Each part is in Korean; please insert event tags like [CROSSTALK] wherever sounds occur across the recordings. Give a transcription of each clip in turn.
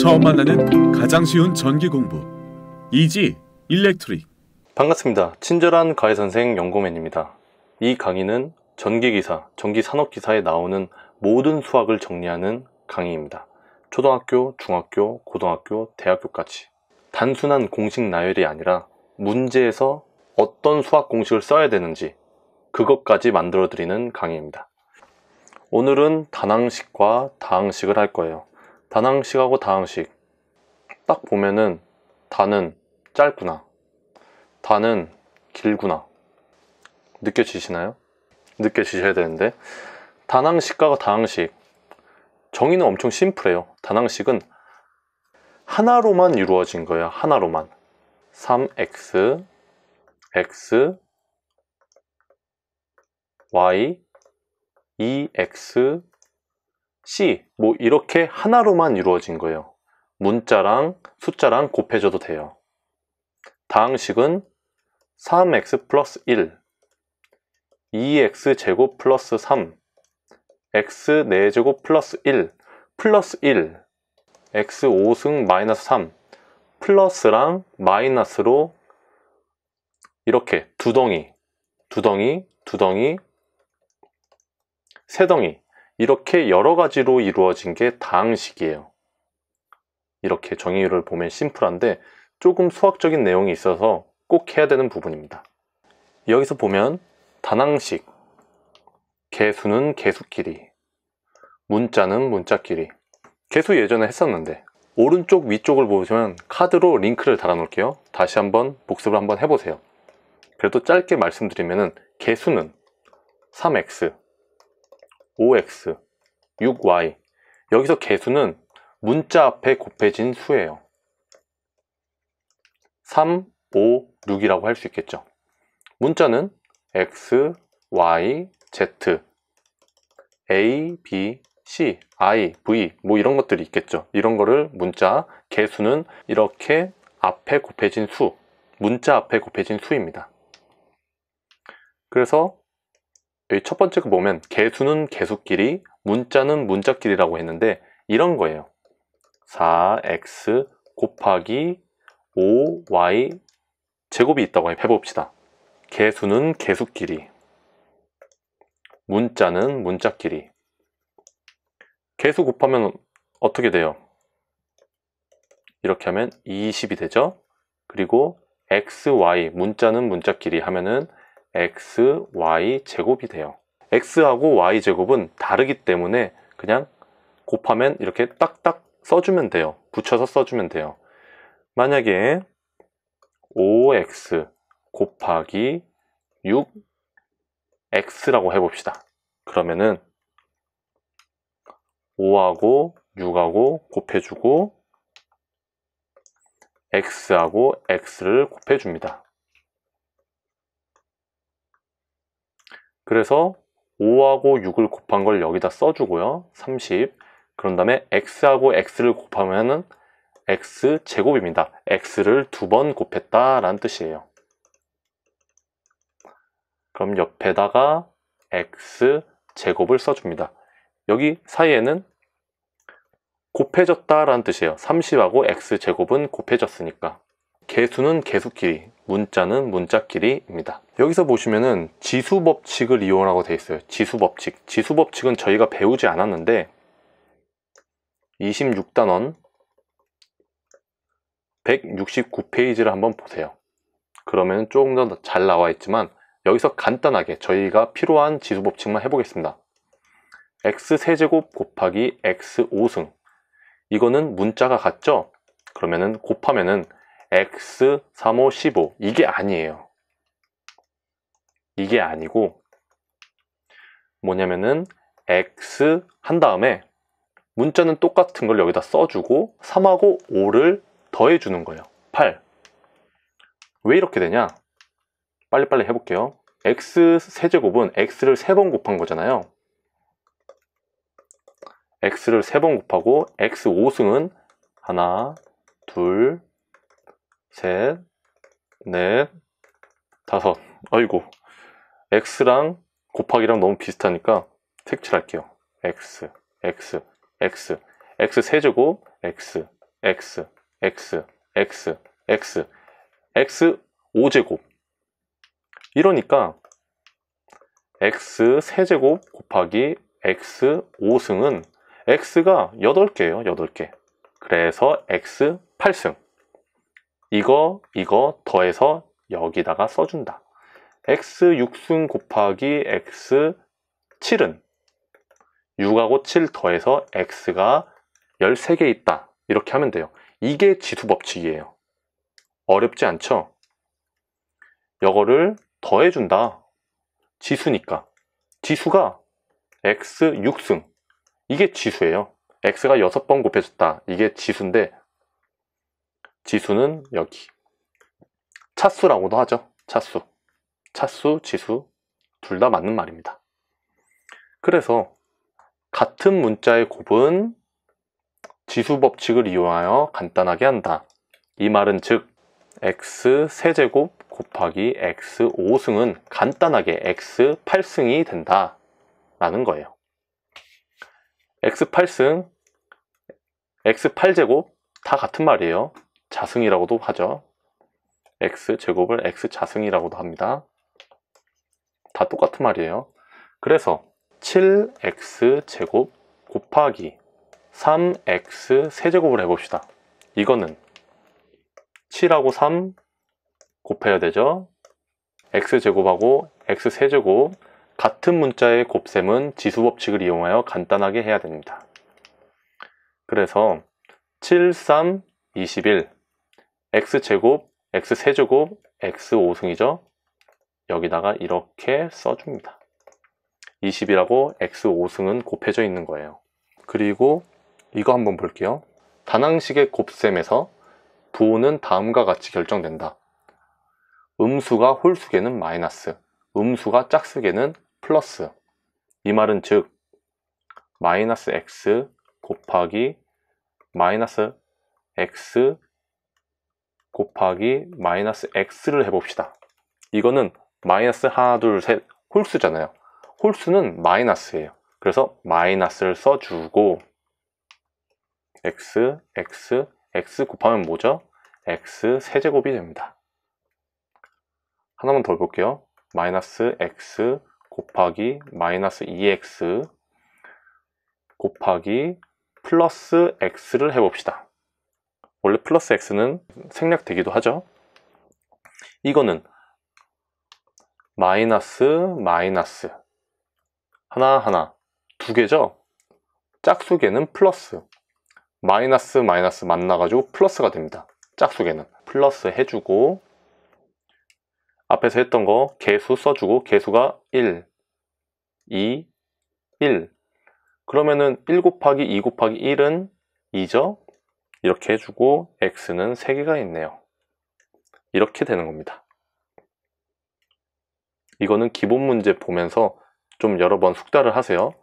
처음 만나는 가장 쉬운 전기 공부 이지 일렉트릭 반갑습니다. 친절한 가해 선생 연고맨입니다. 이 강의는 전기기사, 전기산업기사에 나오는 모든 수학을 정리하는 강의입니다. 초등학교, 중학교, 고등학교, 대학교까지 단순한 공식 나열이 아니라 문제에서 어떤 수학 공식을 써야 되는지 그것까지 만들어드리는 강의입니다. 오늘은 단항식과 다항식을 할 거예요. 단항식하고 다항식 딱 보면은 단은 짧구나 단은 길구나 느껴지시나요? 느껴지셔야 되는데 단항식과 다항식 정의는 엄청 심플해요 단항식은 하나로만 이루어진 거예요 하나로만 3x x y e x C 뭐 이렇게 하나로만 이루어진 거예요. 문자랑 숫자랑 곱해줘도 돼요. 다항식은 3x 플러스 1, 2x 제곱 플러스 3, x 4제곱 플러스 1, 플러스 1, x 5승 마이너스 3, 플러스랑 마이너스로 이렇게 두덩이, 두덩이, 두덩이, 세덩이 이렇게 여러 가지로 이루어진 게 다항식이에요. 이렇게 정의를 보면 심플한데 조금 수학적인 내용이 있어서 꼭 해야 되는 부분입니다. 여기서 보면 단항식, 개수는 개수끼리, 문자는 문자끼리 개수 예전에 했었는데 오른쪽 위쪽을 보시면 카드로 링크를 달아 놓을게요 다시 한번 복습을 한번 해보세요 그래도 짧게 말씀드리면 개수는 3x 5x, 6y 여기서 개수는 문자 앞에 곱해진 수예요. 3, 5, 6이라고 할 수 있겠죠. 문자는 x, y, z, a, b, c, i, v 뭐 이런 것들이 있겠죠. 이런 거를 문자 개수는 이렇게 앞에 곱해진 수 문자 앞에 곱해진 수입니다. 그래서 여기 첫 번째 거 그 보면 개수는 개수끼리, 문자는 문자끼리라고 했는데 이런 거예요. 4x 곱하기 5y 제곱이 있다고 해봅시다. 개수는 개수끼리, 문자는 문자끼리. 개수 곱하면 어떻게 돼요? 이렇게 하면 20이 되죠? 그리고 x, y, 문자는 문자끼리 하면은 xy 제곱이 돼요. x하고 y 제곱은 다르기 때문에 그냥 곱하면 이렇게 딱딱 써주면 돼요. 붙여서 써주면 돼요. 만약에 5x 곱하기 6x라고 해봅시다. 그러면은 5하고 6하고 곱해주고 x하고 x를 곱해줍니다. 그래서 5하고 6을 곱한 걸 여기다 써주고요. 30. 그런 다음에 x하고 x를 곱하면은 x제곱입니다. x를 두 번 곱했다라는 뜻이에요. 그럼 옆에다가 x제곱을 써줍니다. 여기 사이에는 곱해졌다라는 뜻이에요. 30하고 x제곱은 곱해졌으니까. 개수는 개수끼리, 문자는 문자끼리입니다. 여기서 보시면은 지수 법칙을 이용하고 되어 있어요. 지수 법칙. 지수 법칙은 저희가 배우지 않았는데 26단원 169페이지를 한번 보세요. 그러면 조금 더 잘 나와 있지만 여기서 간단하게 저희가 필요한 지수 법칙만 해보겠습니다. x세제곱 곱하기 x5승 이거는 문자가 같죠? 그러면은 곱하면은 X, 3, 5, 15 이게 아니에요. 이게 아니고 뭐냐면은 X 한 다음에 문자는 똑같은 걸 여기다 써주고 3하고 5를 더해주는 거예요. 8. 왜 이렇게 되냐? 빨리빨리 해볼게요. x 세제곱은 x를 3번 곱한 거잖아요. x를 3번 곱하고 x 5승은 하나, 둘, 셋, 넷, 다섯. 아이고. x랑 곱하기랑 너무 비슷하니까 색칠할게요. x, x, x, x 세제곱, x, x, x, x, x, x 5제곱. 이러니까 x 세제곱 곱하기 x 5승은 x가 8개예요. 8개. 그래서 x 8승. 이거 이거 더해서 여기다가 써준다. x6승 곱하기 x7은 6하고 7 더해서 x가 13개 있다. 이렇게 하면 돼요. 이게 지수 법칙이에요. 어렵지 않죠? 이거를 더해준다. 지수니까. 지수가 x 6승. 이게 지수예요. x가 6번 곱해졌다. 이게 지수인데 지수는 여기 차수라고도 하죠 차수 차수 지수 둘 다 맞는 말입니다 그래서 같은 문자의 곱은 지수 법칙을 이용하여 간단하게 한다 이 말은 즉 x 세제곱 곱하기 x 5승은 간단하게 x 8승이 된다 라는 거예요 x 8승 x 8제곱 다 같은 말이에요 자승이라고도 하죠. x제곱을 x자승이라고도 합니다. 다 똑같은 말이에요. 그래서 7x제곱 곱하기 3x 세제곱을 해봅시다. 이거는 7하고 3 곱해야 되죠. x제곱하고 x세제곱 같은 문자의 곱셈은 지수법칙을 이용하여 간단하게 해야 됩니다. 그래서 7, 3, 21 x제곱, x세제곱, x5승이죠. 여기다가 이렇게 써줍니다. 20이라고 x5승은 곱해져 있는 거예요. 그리고 이거 한번 볼게요. 단항식의 곱셈에서 부호는 다음과 같이 결정된다. 음수가 홀수개는 마이너스, 음수가 짝수개는 플러스. 이 말은 즉, 마이너스 x 곱하기 마이너스 x 곱하기 마이너스 x를 해봅시다. 이거는 마이너스 하나, 둘, 셋 홀수잖아요. 홀수는 마이너스예요. 그래서 마이너스를 써주고 x, x, x 곱하면 뭐죠? x 세제곱이 됩니다. 하나만 더 볼게요. 마이너스 x 곱하기 마이너스 2x 곱하기 플러스 x를 해봅시다. 원래 플러스 x는 생략되기도 하죠. 이거는 마이너스 마이너스 하나하나 두 개죠? 짝수계는 플러스 마이너스 마이너스 만나가지고 플러스가 됩니다. 짝수계는 플러스 해주고 앞에서 했던 거 개수 써주고 개수가 1, 2, 1 그러면은 1 곱하기 2 곱하기 1은 2죠? 이렇게 해주고 x는 3개가 있네요. 이렇게 되는 겁니다. 이거는 기본 문제 보면서 좀 여러 번 숙달을 하세요.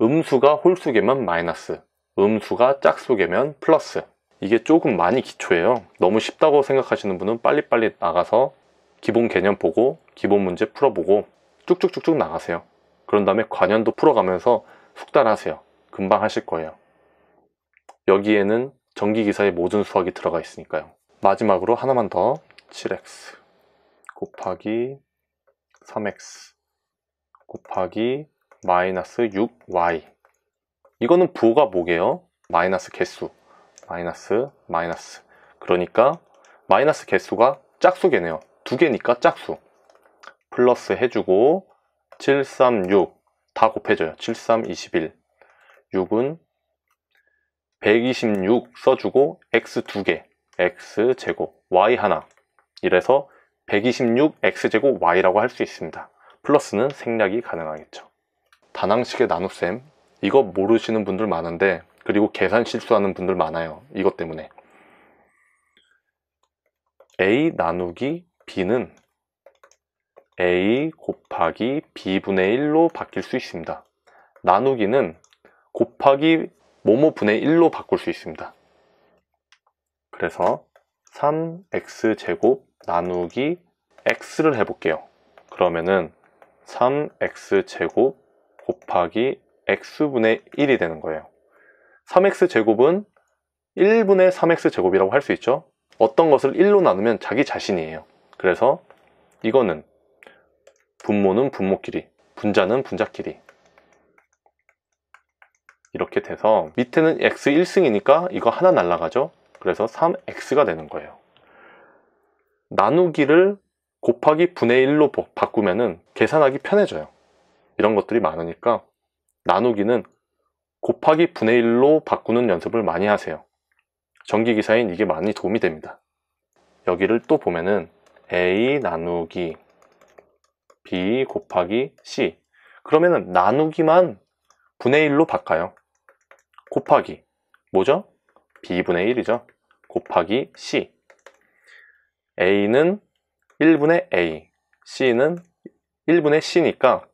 음수가 홀수개면 마이너스, 음수가 짝수개면 플러스. 이게 조금 많이 기초예요. 너무 쉽다고 생각하시는 분은 빨리빨리 나가서 기본 개념 보고 기본 문제 풀어보고 쭉쭉쭉쭉 나가세요. 그런 다음에 관연도 풀어가면서 숙달하세요. 금방 하실 거예요. 여기에는 전기기사의 모든 수학이 들어가 있으니까요 마지막으로 하나만 더 7x 곱하기 3x 곱하기 마이너스 6y 이거는 부호가 뭐게요? 마이너스 개수 마이너스 마이너스 그러니까 마이너스 개수가 짝수개네요 두 개니까 짝수 플러스 해주고 7, 3, 6 다 곱해줘요 7, 3, 21 6은 126 써주고 x 2개 x 제곱 y 하나 이래서 126 x 제곱 y라고 할 수 있습니다. 플러스는 생략이 가능하겠죠. 단항식의 나눗셈 이거 모르시는 분들 많은데 그리고 계산 실수하는 분들 많아요. 이것 때문에 a 나누기 b는 a 곱하기 b분의 1로 바뀔 수 있습니다. 나누기는 곱하기 모모분의 1로 바꿀 수 있습니다. 그래서 3x 제곱 나누기 x를 해볼게요. 그러면은 3x 제곱 곱하기 x분의 1이 되는 거예요. 3x 제곱은 1분의 3x 제곱이라고 할 수 있죠. 어떤 것을 1로 나누면 자기 자신이에요. 그래서 이거는 분모는 분모끼리, 분자는 분자끼리, 이렇게 돼서 밑에는 x 1승이니까 이거 하나 날라가죠 그래서 3x가 되는 거예요 나누기를 곱하기 분의 1로 바꾸면은 계산하기 편해져요 이런 것들이 많으니까 나누기는 곱하기 분의 1로 바꾸는 연습을 많이 하세요 전기기사인 이게 많이 도움이 됩니다 여기를 또 보면은 a 나누기 b 곱하기 c 그러면은 나누기만 분의 1로 바꿔요 곱하기 뭐죠? b분의 1이죠. 곱하기 c a는 1분의 a c는 1분의 c니까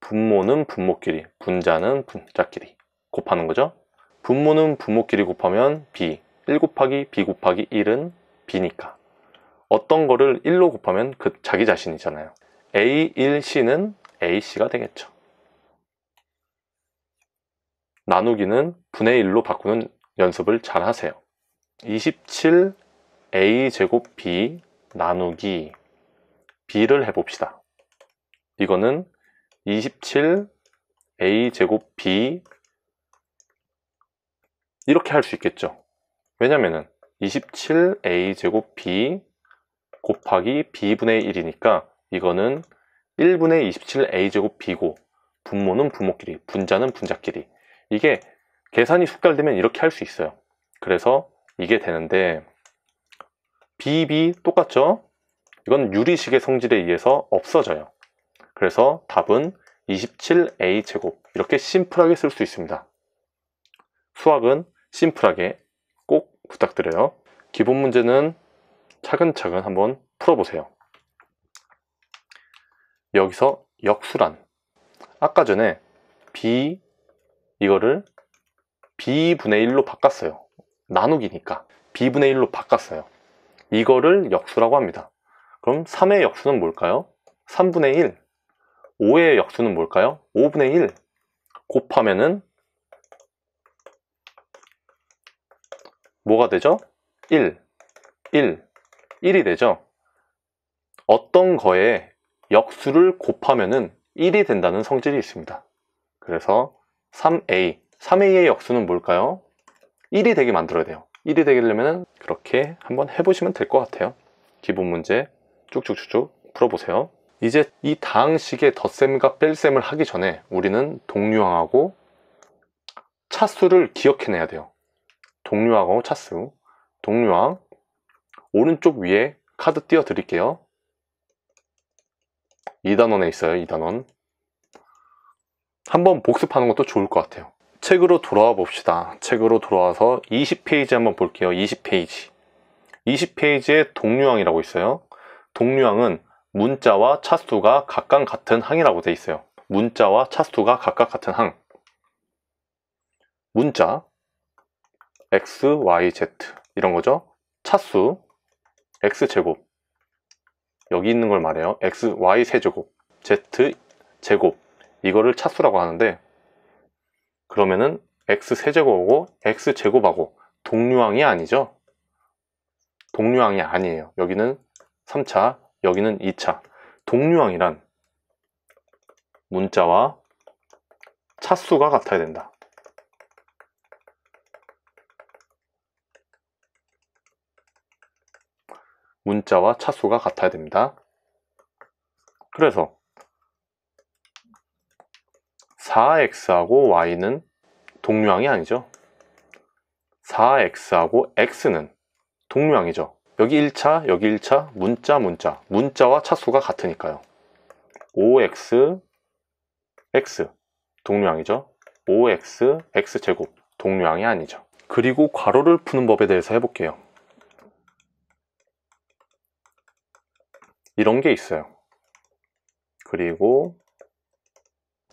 분모는 분모끼리 분자는 분자끼리 곱하는 거죠. 분모는 분모끼리 곱하면 b 1 곱하기 b 곱하기 1은 b니까 어떤 거를 1로 곱하면 그 자기 자신이잖아요. a 1c는 ac가 되겠죠. 나누기는 분의 1로 바꾸는 연습을 잘 하세요. 27a 제곱 b 나누기 b를 해봅시다. 이거는 27a 제곱 b 이렇게 할 수 있겠죠. 왜냐면은 27a 제곱 b 곱하기 b분의 1이니까 이거는 1분의 27a 제곱 b고 분모는 분모끼리, 분자는 분자끼리 이게 계산이 숙달되면 이렇게 할 수 있어요. 그래서 이게 되는데 BB 똑같죠? 이건 유리식의 성질에 의해서 없어져요. 그래서 답은 27a 제곱 이렇게 심플하게 쓸 수 있습니다. 수학은 심플하게 꼭 부탁드려요. 기본 문제는 차근차근 한번 풀어보세요. 여기서 역수란 아까 전에 b 이거를 b분의 1로 바꿨어요. 나누기니까 b분의 1로 바꿨어요. 이거를 역수라고 합니다. 그럼 3의 역수는 뭘까요? 3분의 1. 5의 역수는 뭘까요? 5분의 1. 곱하면은 뭐가 되죠? 1, 1, 1이 되죠? 어떤 거에 역수를 곱하면은 1이 된다는 성질이 있습니다. 그래서 3a 3a의 역수는 뭘까요? 1이 되게 만들어야 돼요 1이 되려면 그렇게 한번 해보시면 될 것 같아요 기본 문제 쭉쭉쭉쭉 풀어보세요 이제 이 다항식의 덧셈과 뺄셈을 하기 전에 우리는 동류항하고 차수를 기억해내야 돼요 동류항하고 차수 동류항 오른쪽 위에 카드 띄워 드릴게요 2단원에 있어요 2단원 한번 복습하는 것도 좋을 것 같아요. 책으로 돌아와 봅시다. 책으로 돌아와서 20페이지 한번 볼게요. 20페이지. 20페이지에 동류항이라고 있어요. 동류항은 문자와 차수가 각각 같은 항이라고 돼 있어요. 문자와 차수가 각각 같은 항. 문자 x, y, z 이런 거죠. 차수 x제곱 여기 있는 걸 말해요. x, y 세제곱 z 제곱 이거를 차수라고 하는데 그러면은 x 세제곱하고 x 제곱하고 동류항이 아니죠. 동류항이 아니에요. 여기는 3차, 여기는 2차. 동류항이란 문자와 차수가 같아야 된다. 문자와 차수가 같아야 됩니다. 그래서 4x하고 y는 동류항이 아니죠. 4x하고 x는 동류항이죠. 여기 1차, 여기 1차, 문자, 문자. 문자와 차수가 같으니까요. 5x, x, 동류항이죠. 5x, x제곱, 동류항이 아니죠. 그리고 괄호를 푸는 법에 대해서 해볼게요. 이런 게 있어요. 그리고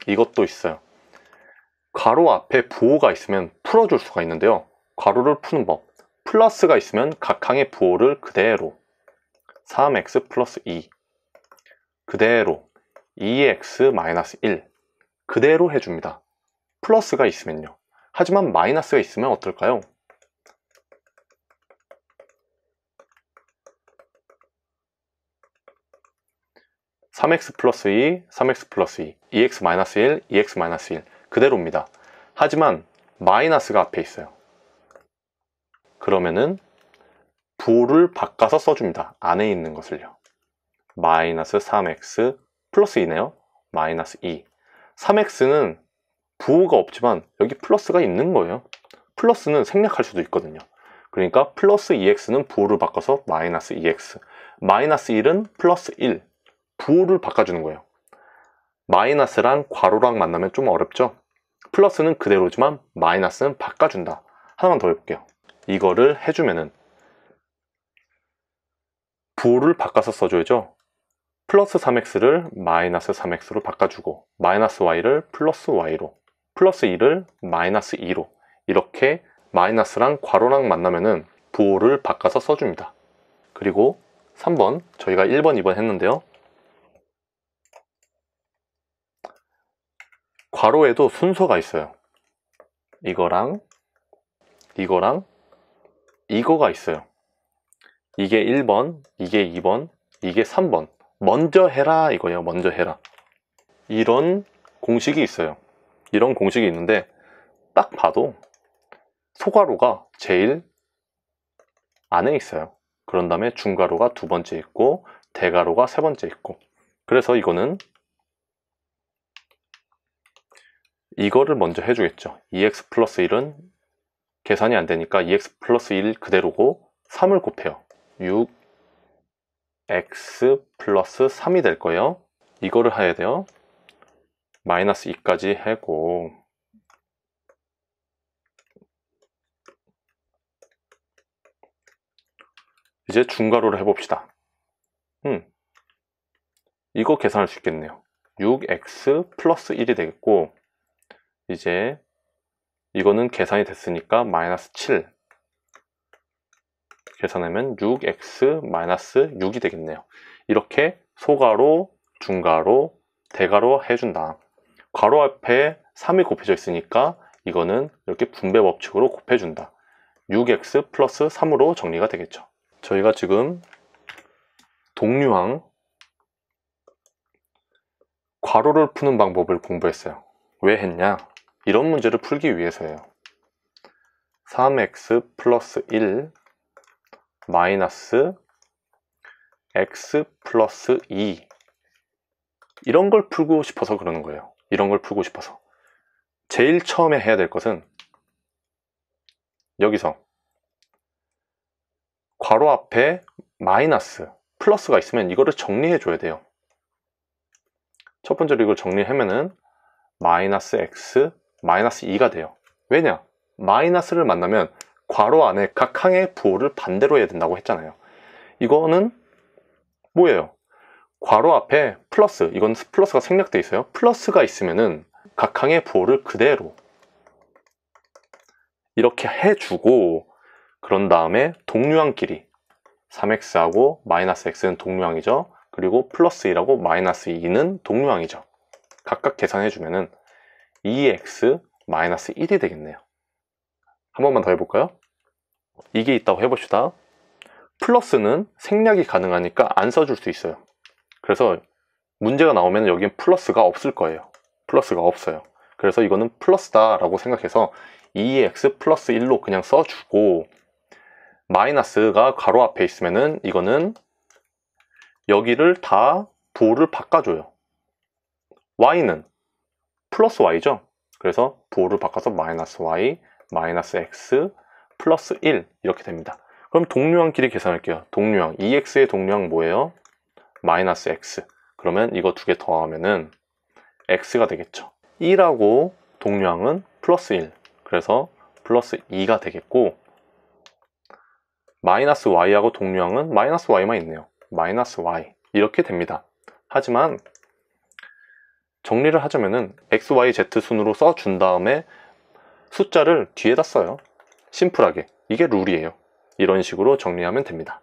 이것도 있어요 가로 앞에 부호가 있으면 풀어줄 수가 있는데요 가로를 푸는 법 플러스가 있으면 각 항의 부호를 그대로 3x 플러스 2 그대로 2x 마이너스 1 그대로 해줍니다 플러스가 있으면요 하지만 마이너스가 있으면 어떨까요? 3x 플러스 2, 3x 플러스 2, 2x 마이너스 1, 2x 마이너스 1 그대로입니다. 하지만 마이너스가 앞에 있어요. 그러면은 부호를 바꿔서 써줍니다. 안에 있는 것을요. 마이너스 3x 플러스 2네요. 마이너스 2. 3x는 부호가 없지만 여기 플러스가 있는 거예요. 플러스는 생략할 수도 있거든요. 그러니까 플러스 2x는 부호를 바꿔서 마이너스 2x. 마이너스 1은 플러스 1. 부호를 바꿔주는 거예요. 마이너스랑 괄호랑 만나면 좀 어렵죠? 플러스는 그대로지만 마이너스는 바꿔준다. 하나만 더 해볼게요. 이거를 해주면은 부호를 바꿔서 써줘야죠. 플러스 3x를 마이너스 3x로 바꿔주고 마이너스 y를 플러스 y로 플러스 2를 마이너스 2로 이렇게 마이너스랑 괄호랑 만나면은 부호를 바꿔서 써줍니다. 그리고 3번 저희가 1번 2번 했는데요. 괄호에도 순서가 있어요. 이거랑 이거랑 이거가 있어요. 이게 1번, 이게 2번, 이게 3번. 먼저 해라 이거예요. 먼저 해라. 이런 공식이 있어요. 이런 공식이 있는데 딱 봐도 소괄호가 제일 안에 있어요. 그런 다음에 중괄호가 두 번째 있고 대괄호가 세 번째 있고 그래서 이거는 이거를 먼저 해주겠죠. EX 플러스 1은 계산이 안 되니까 EX 플러스 1 그대로고 3을 곱해요. 6X 플러스 3이 될 거예요. 이거를 해야 돼요. 마이너스 2까지 해고 이제 중괄호를 해봅시다. 음, 이거 계산할 수 있겠네요. 6x 플러스 1이 되겠고 이제 이거는 계산이 됐으니까 마이너스 7 계산하면 6x 마이너스 6이 되겠네요. 이렇게 소가로, 중가로, 대가로 해준다. 괄호 앞에 3이 곱해져 있으니까 이거는 이렇게 분배 법칙으로 곱해준다. 6x 플러스 3으로 정리가 되겠죠. 저희가 지금 동류항 괄호를 푸는 방법을 공부했어요. 왜 했냐? 이런 문제를 풀기 위해서예요. 3x 플러스 1 마이너스 x 플러스 2 이런 걸 풀고 싶어서 그러는 거예요. 이런 걸 풀고 싶어서. 제일 처음에 해야 될 것은 여기서 괄호 앞에 마이너스, 플러스가 있으면 이거를 정리해 줘야 돼요. 첫 번째로 이걸 정리하면은 마이너스 x 마이너스 2가 돼요. 왜냐? 마이너스를 만나면 괄호 안에 각 항의 부호를 반대로 해야 된다고 했잖아요. 이거는 뭐예요? 괄호 앞에 플러스, 이건 플러스가 생략돼 있어요. 플러스가 있으면은 각 항의 부호를 그대로 이렇게 해주고 그런 다음에 동류항끼리 3x하고 마이너스 x는 동류항이죠. 그리고 플러스 2라고 마이너스 2는 동류항이죠. 각각 계산해주면은 2x 1이 되겠네요. 한 번만 더 해볼까요? 이게 있다고 해봅시다. 플러스는 생략이 가능하니까 안 써줄 수 있어요. 그래서 문제가 나오면 여기엔 플러스가 없을 거예요. 플러스가 없어요. 그래서 이거는 플러스다 라고 생각해서 2x 플러스 1로 그냥 써주고 마이너스가 괄호 앞에 있으면은 이거는 여기를 다 부호를 바꿔줘요. y는 플러스 y죠. 그래서 부호를 바꿔서 마이너스 y, 마이너스 x, 플러스 1 이렇게 됩니다. 그럼 동류항끼리 계산할게요. 동류항, e x 의 동류항 뭐예요? 마이너스 x. 그러면 이거 두 개 더하면은 x가 되겠죠. 1하고 동류항은 플러스 1. 그래서 플러스 2가 되겠고 마이너스 y하고 동류항은 마이너스 y만 있네요. 마이너스 y 이렇게 됩니다. 하지만 정리를 하자면은 x, y, z 순으로 써 준 다음에 숫자를 뒤에다 써요. 심플하게. 이게 룰이에요. 이런 식으로 정리하면 됩니다.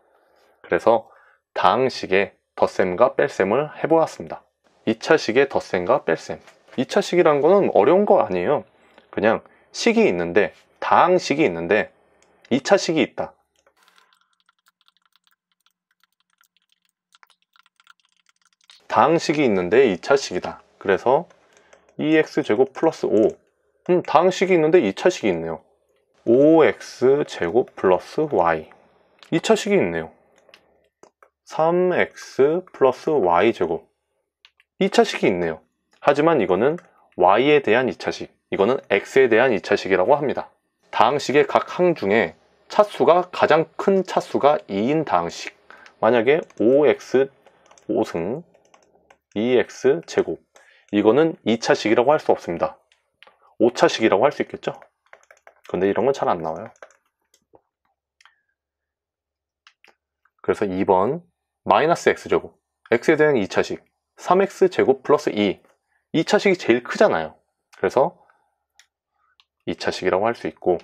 그래서 다항식의 덧셈과 뺄셈을 해보았습니다. 2차식의 덧셈과 뺄셈. 2차식이란 거는 어려운 거 아니에요. 그냥 식이 있는데 다항식이 있는데 2차식이 있다. 다항식이 있는데 2차식이다. 그래서 EX제곱 플러스 5 음, 다항식이 있는데 2차식이 있네요 5X 제곱 플러스 Y 2차식이 있네요 3X 플러스 Y 제곱 2차식이 있네요 하지만 이거는 Y에 대한 2차식 이거는 X에 대한 2차식이라고 합니다 다항식의 각 항 중에 차수가 가장 큰 차수가 2인 다항식 만약에 5X 5승 2X e 제곱 이거는 2차식이라고 할 수 없습니다. 5차식이라고 할 수 있겠죠? 근데 이런 건 잘 안 나와요. 그래서 2번 마이너스 x제곱 x에 대한 2차식 3x 제곱 플러스 2 2차식이 제일 크잖아요. 그래서 2차식이라고 할 수 있고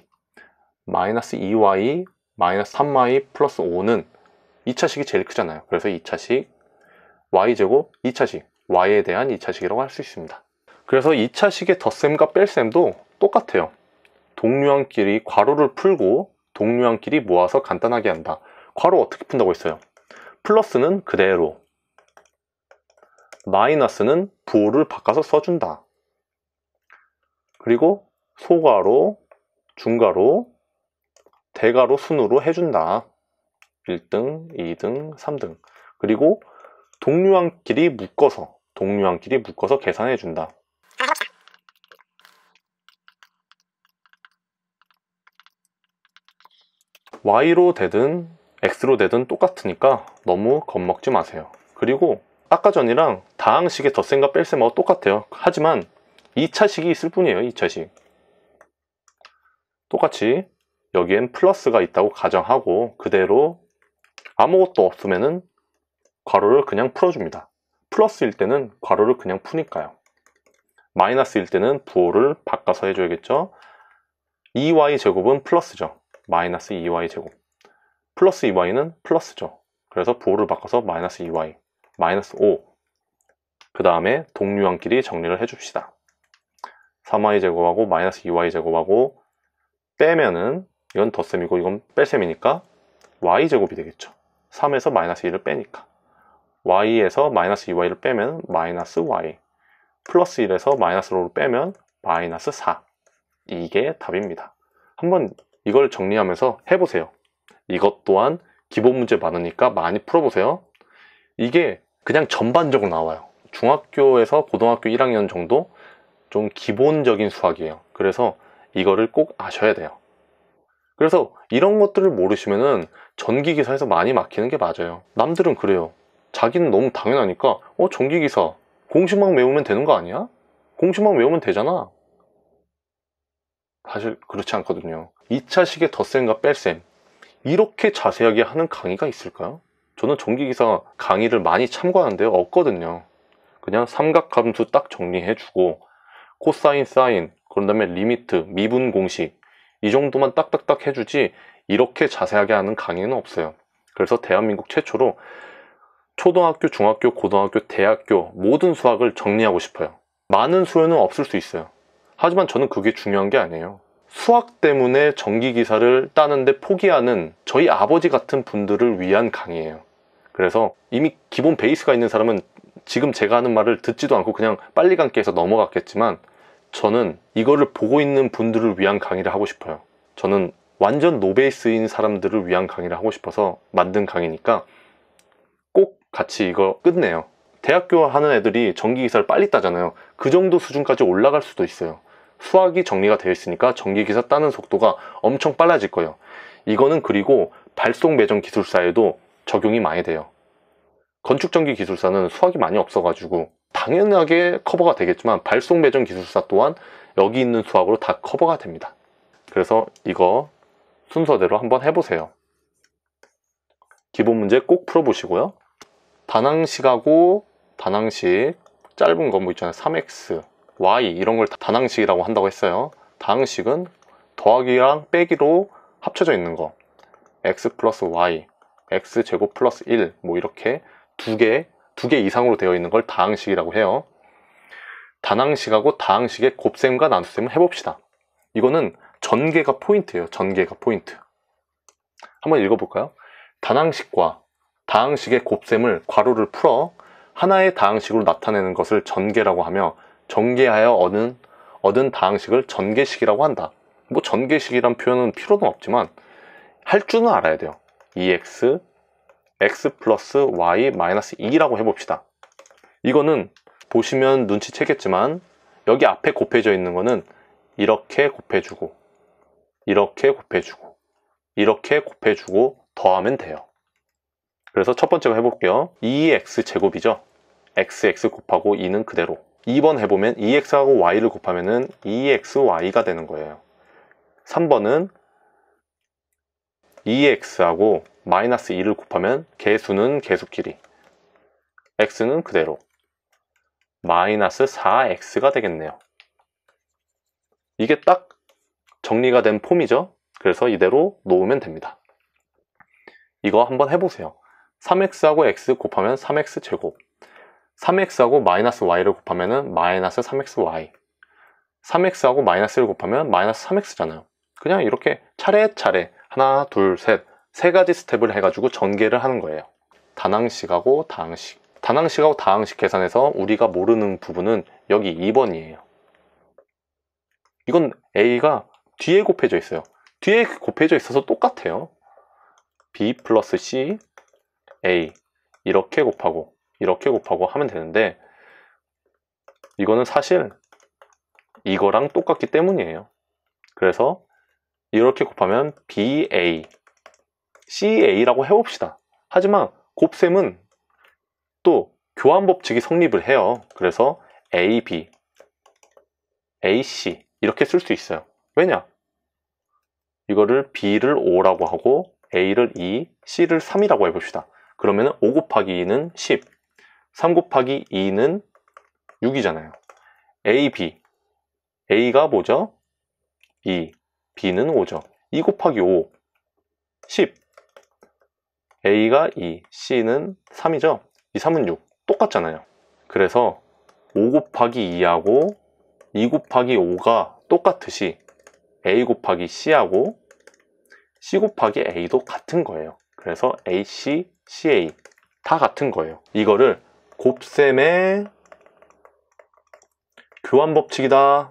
마이너스 2y 마이너스 3y 플러스 5는 2차식이 제일 크잖아요. 그래서 2차식 y제곱 2차식 y에 대한 2차식이라고 할 수 있습니다. 그래서 2차식의 덧셈과 뺄셈도 똑같아요. 동류항끼리 괄호를 풀고 동류항끼리 모아서 간단하게 한다. 괄호 어떻게 푼다고 했어요? 플러스는 그대로 마이너스는 부호를 바꿔서 써준다. 그리고 소괄호, 중괄호, 대괄호 순으로 해준다. 1등, 2등, 3등. 그리고 동류항끼리 묶어서 동류항끼리 묶어서 계산해준다. y로 되든 x로 되든 똑같으니까 너무 겁먹지 마세요. 그리고 아까 전이랑 다항식의 덧셈과 뺄셈하고 똑같아요. 하지만 2차식이 있을 뿐이에요. 2차식. 똑같이 여기엔 플러스가 있다고 가정하고 그대로 아무것도 없으면 은 괄호를 그냥 풀어줍니다. 플러스일 때는 괄호를 그냥 푸니까요. 마이너스일 때는 부호를 바꿔서 해줘야겠죠. 2y 제곱은 플러스죠. 마이너스 2y 제곱. 플러스 2y는 플러스죠. 그래서 부호를 바꿔서 마이너스 2y, 마이너스 5. 그 다음에 동류항끼리 정리를 해줍시다. 3y 제곱하고 마이너스 2y 제곱하고 빼면은 이건 덧셈이고 이건 뺄셈이니까 y 제곱이 되겠죠. 3에서 마이너스 1을 빼니까. y에서 마이너스 2y를 빼면 마이너스 y 플러스 1에서 마이너스 5로 빼면 마이너스 4 이게 답입니다. 한번 이걸 정리하면서 해보세요. 이것 또한 기본 문제 많으니까 많이 풀어보세요. 이게 그냥 전반적으로 나와요. 중학교에서 고등학교 1학년 정도 좀 기본적인 수학이에요. 그래서 이거를 꼭 아셔야 돼요. 그래서 이런 것들을 모르시면은 전기기사에서 많이 막히는 게 맞아요. 남들은 그래요. 자기는 너무 당연하니까 어 전기기사 공식만 외우면 되는 거 아니야? 공식만 외우면 되잖아 사실 그렇지 않거든요 2차식의 덧셈과 뺄셈 이렇게 자세하게 하는 강의가 있을까요? 저는 전기기사 강의를 많이 참고하는데 없거든요 그냥 삼각함수 딱 정리해주고 코사인, 사인, 그런 다음에 리미트, 미분 공식 이 정도만 딱딱딱 해주지 이렇게 자세하게 하는 강의는 없어요 그래서 대한민국 최초로 초등학교, 중학교, 고등학교, 대학교 모든 수학을 정리하고 싶어요. 많은 수요는 없을 수 있어요. 하지만 저는 그게 중요한 게 아니에요. 수학 때문에 전기기사를 따는데 포기하는 저희 아버지 같은 분들을 위한 강의예요. 그래서 이미 기본 베이스가 있는 사람은 지금 제가 하는 말을 듣지도 않고 그냥 빨리 감기해서 넘어갔겠지만 저는 이거를 보고 있는 분들을 위한 강의를 하고 싶어요. 저는 완전 노베이스인 사람들을 위한 강의를 하고 싶어서 만든 강의니까 같이 이거 끝내요 대학교 하는 애들이 전기기사를 빨리 따잖아요 그 정도 수준까지 올라갈 수도 있어요 수학이 정리가 되어 있으니까 전기기사 따는 속도가 엄청 빨라질 거예요 이거는 그리고 발송 매점 기술사에도 적용이 많이 돼요 건축전기 기술사는 수학이 많이 없어가지고 당연하게 커버가 되겠지만 발송 매점 기술사 또한 여기 있는 수학으로 다 커버가 됩니다 그래서 이거 순서대로 한번 해보세요 기본 문제 꼭 풀어보시고요 단항식하고 단항식 짧은 거 뭐 있잖아요 3x y 이런 걸 단항식이라고 한다고 했어요 단항식은 더하기랑 빼기로 합쳐져 있는 거 x 플러스 y x 제곱 플러스 1 뭐 이렇게 두개두 개 이상으로 되어 있는 걸 다항식이라고 해요 단항식하고 다항식의 곱셈과 나눗셈을 해봅시다 이거는 전개가 포인트예요 전개가 포인트 한번 읽어볼까요? 단항식과 다항식의 곱셈을 괄호를 풀어 하나의 다항식으로 나타내는 것을 전개라고 하며 전개하여 얻은, 얻은 다항식을 전개식이라고 한다. 뭐 전개식이란 표현은 필요는 없지만 할 줄은 알아야 돼요. EX, X 플러스 Y 마이너스 2라고 해봅시다. 이거는 보시면 눈치채겠지만 여기 앞에 곱해져 있는 거는 이렇게 곱해주고 이렇게 곱해주고 이렇게 곱해주고 더하면 돼요. 그래서 첫 번째로 해볼게요. 2x e 제곱이죠. xx 곱하고 2는 그대로 2번 해보면 2x하고 e y를 곱하면 은 2xy가 e 되는 거예요. 3번은 2x하고 마이너스 2를 곱하면 개수는 개수끼리 x는 그대로 마이너스 4x가 되겠네요. 이게 딱 정리가 된 폼이죠. 그래서 이대로 놓으면 됩니다. 이거 한번 해보세요. 3x하고 x 곱하면 3x 제곱 3x하고 마이너스 y를 곱하면 은 마이너스 3xy 3x하고 마이너스를 곱하면 마이너스 3x잖아요 그냥 이렇게 차례차례 하나 둘 셋 세 가지 스텝을 해가지고 전개를 하는 거예요 단항식하고 다항식 단항식하고 다항식 계산해서 우리가 모르는 부분은 여기 2번이에요 이건 a가 뒤에 곱해져 있어요 뒤에 곱해져 있어서 똑같아요 b 플러스 c a 이렇게 곱하고 이렇게 곱하고 하면 되는데 이거는 사실 이거랑 똑같기 때문이에요. 그래서 이렇게 곱하면 BA, CA라고 해봅시다. 하지만 곱셈은 또 교환 법칙이 성립을 해요. 그래서 AB, AC 이렇게 쓸 수 있어요. 왜냐? 이거를 B를 5라고 하고 A를 2, e, C를 3이라고 해봅시다. 그러면 5 곱하기 2는 10, 3 곱하기 2는 6이잖아요. A, B. A가 뭐죠? 2, B는 5죠. 2 곱하기 5, 10. A가 2, C는 3이죠. 이 3은 6. 똑같잖아요. 그래서 5 곱하기 2하고 2 곱하기 5가 똑같듯이 A 곱하기 C하고 C 곱하기 A도 같은 거예요. 그래서 AC, CA 다 같은 거예요. 이거를 곱셈의 교환 법칙이다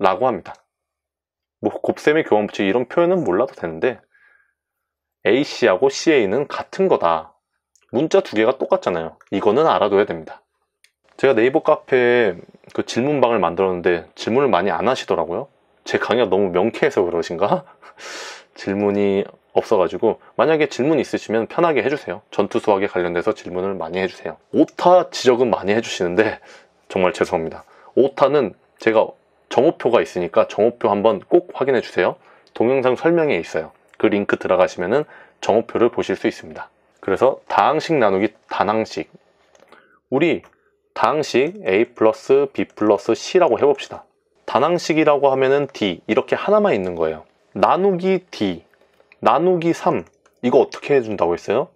라고 합니다. 뭐 곱셈의 교환 법칙 이런 표현은 몰라도 되는데 AC하고 CA는 같은 거다. 문자 두 개가 똑같잖아요. 이거는 알아둬야 됩니다. 제가 네이버 카페에 그 질문방을 만들었는데 질문을 많이 안 하시더라고요. 제 강의가 너무 명쾌해서 그러신가? [LAUGHS] 질문이 없어가지고 만약에 질문 있으시면 편하게 해주세요. 전투 수학에 관련돼서 질문을 많이 해주세요. 오타 지적은 많이 해주시는데 정말 죄송합니다. 오타는 제가 정오표가 있으니까 정오표 한번 꼭 확인해 주세요. 동영상 설명에 있어요. 그 링크 들어가시면은 정오표를 보실 수 있습니다. 그래서 다항식 나누기 단항식 우리 다항식 a 플러스 b 플러스 c라고 해봅시다. 단항식이라고 하면은 D 이렇게 하나만 있는 거예요 나누기 D 나누기 3 이거 어떻게 해준다고 했어요?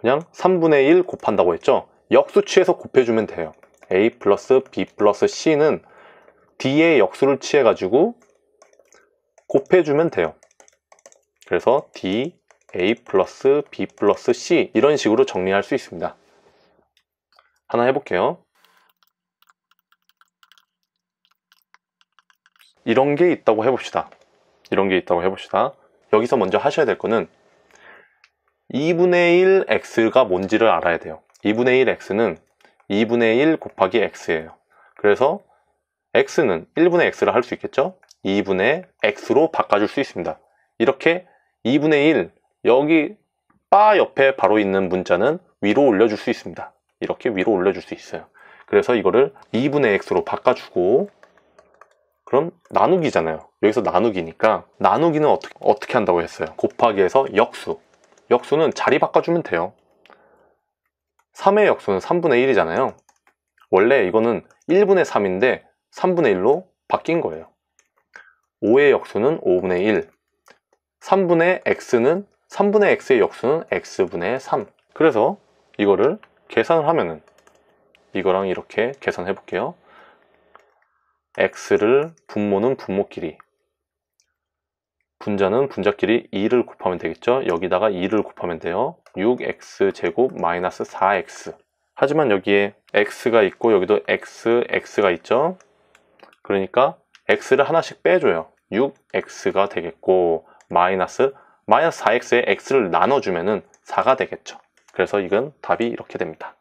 그냥 3분의 1 곱한다고 했죠 역수취해서 곱해주면 돼요 A 플러스 B 플러스 C는 D의 역수를 취해가지고 곱해주면 돼요 그래서 D, A 플러스 B 플러스 C 이런 식으로 정리할 수 있습니다 하나 해볼게요 이런 게 있다고 해봅시다. 이런 게 있다고 해봅시다. 여기서 먼저 하셔야 될 거는 2분의 1x가 뭔지를 알아야 돼요. 2분의 1x는 2분의 1 곱하기 x예요. 그래서 x는 1분의 x를 할 수 있겠죠? 2분의 x로 바꿔줄 수 있습니다. 이렇게 2분의 1 여기 바 옆에 바로 있는 문자는 위로 올려줄 수 있습니다. 이렇게 위로 올려줄 수 있어요. 그래서 이거를 2분의 x로 바꿔주고 그럼 나누기잖아요. 여기서 나누기니까 나누기는 어떻게, 어떻게 한다고 했어요? 곱하기 해서 역수. 역수는 자리 바꿔주면 돼요. 3의 역수는 3분의 1이잖아요. 원래 이거는 1분의 3인데 3분의 1로 바뀐 거예요. 5의 역수는 5분의 1. 3분의 x는 3분의 x의 역수는 x분의 3. 그래서 이거를 계산을 하면은 이거랑 이렇게 계산해 볼게요. x를 분모는 분모끼리 분자는 분자끼리 2를 곱하면 되겠죠 여기다가 2를 곱하면 돼요 6x 제곱 마이너스 4x 하지만 여기에 x가 있고 여기도 x, x가 있죠 그러니까 x를 하나씩 빼줘요 6x가 되겠고 마이너스 마이너스 4x에 x를 나눠주면은 4가 되겠죠 그래서 이건 답이 이렇게 됩니다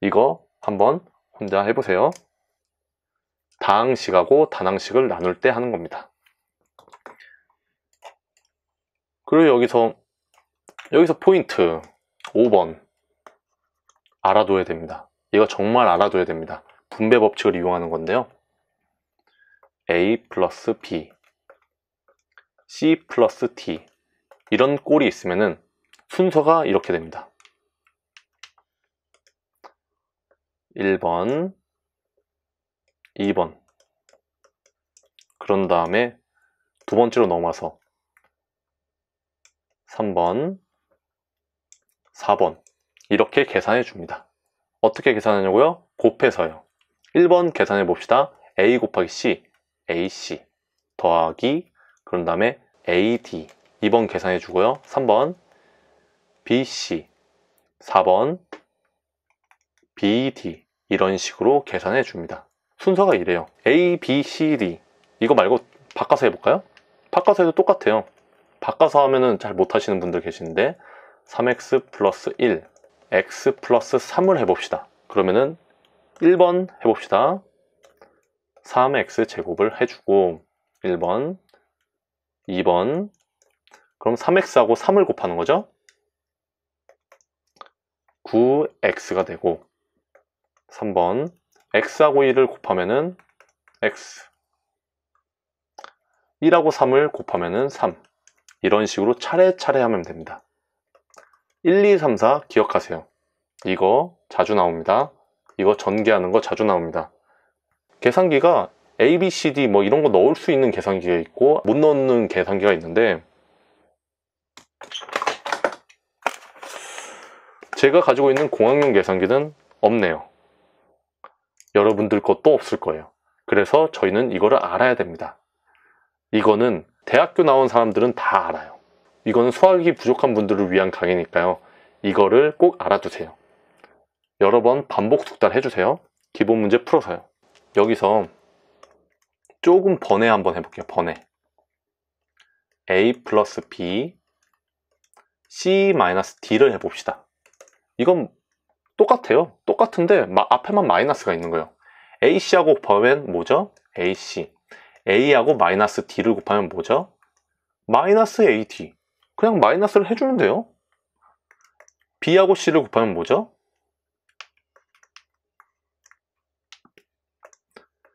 이거 한번 혼자 해보세요 다항식하고 단항식을 나눌 때 하는 겁니다. 그리고 여기서 여기서 포인트 5번 알아둬야 됩니다. 이거 정말 알아둬야 됩니다. 분배 법칙을 이용하는 건데요. A 플러스 B C 플러스 T 이런 꼴이 있으면 순서가 이렇게 됩니다. 1번, 2번 그런 다음에 두 번째로 넘어서 3번 4번 이렇게 계산해 줍니다 어떻게 계산하냐고요? 곱해서요 1번 계산해 봅시다 a 곱하기 c ac 더하기 그런 다음에 ad 2번 계산해 주고요 3번 bc 4번 bd 이런 식으로 계산해 줍니다 순서가 이래요. A, B, C, D. 이거 말고 바꿔서 해볼까요? 바꿔서 해도 똑같아요. 바꿔서 하면은 잘 못하시는 분들 계시는데 3x 플러스 1, x 플러스 3을 해봅시다. 그러면은 1번 해봅시다. 3x 제곱을 해주고 1번, 2번 그럼 3x하고 3을 곱하는 거죠? 9x가 되고 3번 x하고 1을 곱하면은 x 1하고 3을 곱하면은 3 이런 식으로 차례차례 하면 됩니다 1, 2, 3, 4 기억하세요 이거 자주 나옵니다 이거 전개하는 거 자주 나옵니다 계산기가 A, B, C, D 뭐 이런 거 넣을 수 있는 계산기가 있고 못 넣는 계산기가 있는데 제가 가지고 있는 공학용 계산기는 없네요 여러분들 것도 없을 거예요. 그래서 저희는 이거를 알아야 됩니다. 이거는 대학교 나온 사람들은 다 알아요. 이거는 수학이 부족한 분들을 위한 강의니까요. 이거를 꼭 알아두세요. 여러 번 반복 숙달 해주세요. 기본 문제 풀어서요. 여기서 조금 번외 한번 해볼게요. 번외. a 플러스 b c 마이너스 d를 해봅시다. 이건 똑같아요. 똑같은데 앞에만 마이너스가 있는 거예요. AC하고 곱하면 뭐죠? AC. A하고 마이너스 D를 곱하면 뭐죠? 마이너스 AD. 그냥 마이너스를 해주면 돼요. B하고 C를 곱하면 뭐죠?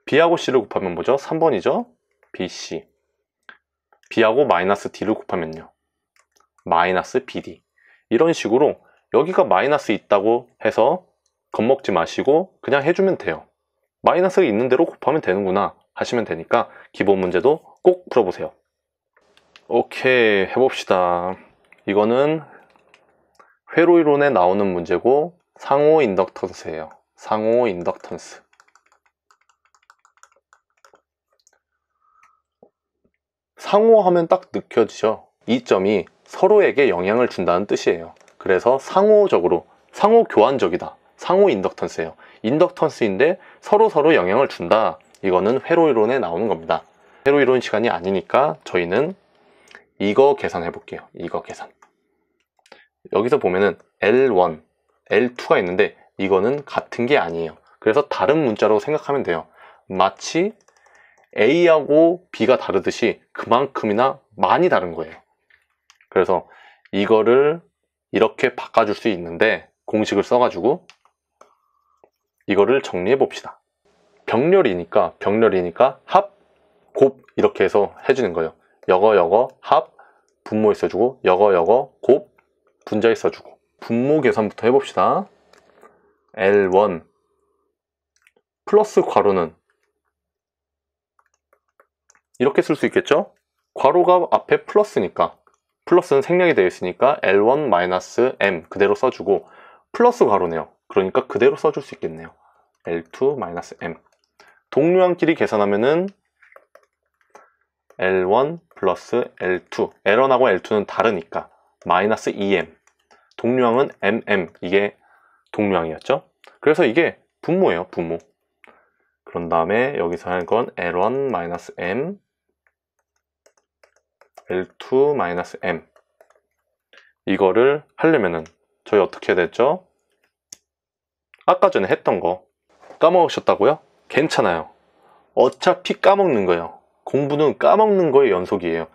B하고 C를 곱하면 뭐죠? 3번이죠? BC. B하고 마이너스 D를 곱하면요. 마이너스 BD. 이런 식으로 여기가 마이너스 있다고 해서 겁먹지 마시고 그냥 해주면 돼요. 마이너스가 있는 대로 곱하면 되는구나 하시면 되니까 기본 문제도 꼭 풀어보세요. 오케이 해봅시다. 이거는 회로이론에 나오는 문제고 상호 인덕턴스예요. 상호 인덕턴스. 상호하면 딱 느껴지죠? 이 점이 서로에게 영향을 준다는 뜻이에요. 그래서 상호적으로 상호 교환적이다. 상호 인덕턴스예요. 인덕턴스인데 서로 서로 영향을 준다. 이거는 회로 이론에 나오는 겁니다. 회로 이론 시간이 아니니까 저희는 이거 계산해 볼게요. 이거 계산. 여기서 보면은 L1, L2가 있는데 이거는 같은 게 아니에요. 그래서 다른 문자로 생각하면 돼요. 마치 A하고 B가 다르듯이 그만큼이나 많이 다른 거예요. 그래서 이거를 이렇게 바꿔줄 수 있는데 공식을 써가지고 이거를 정리해 봅시다. 병렬이니까 병렬이니까 합, 곱 이렇게 해서 해주는 거예요. 여거 여거 합 분모에 써주고 여거 여거 곱 분자에 써주고 분모 계산부터 해봅시다. L1 플러스 괄호는 이렇게 쓸 수 있겠죠? 괄호가 앞에 플러스니까 플러스는 생략이 되어 있으니까 L1-M 그대로 써주고 플러스 가로네요. 그러니까 그대로 써줄 수 있겠네요. L2-M 동류항끼리 계산하면은 L1 플러스 L2 L1하고 L2는 다르니까 마이너스 2M 동류항은 MM 이게 동류항이었죠. 그래서 이게 분모예요. 분모 그런 다음에 여기서 할 건 L1-M L2-M 이거를 하려면은 저희 어떻게 해야 되죠? 아까 전에 했던 거 까먹으셨다고요? 괜찮아요 어차피 까먹는 거예요 공부는 까먹는 거의 연속이에요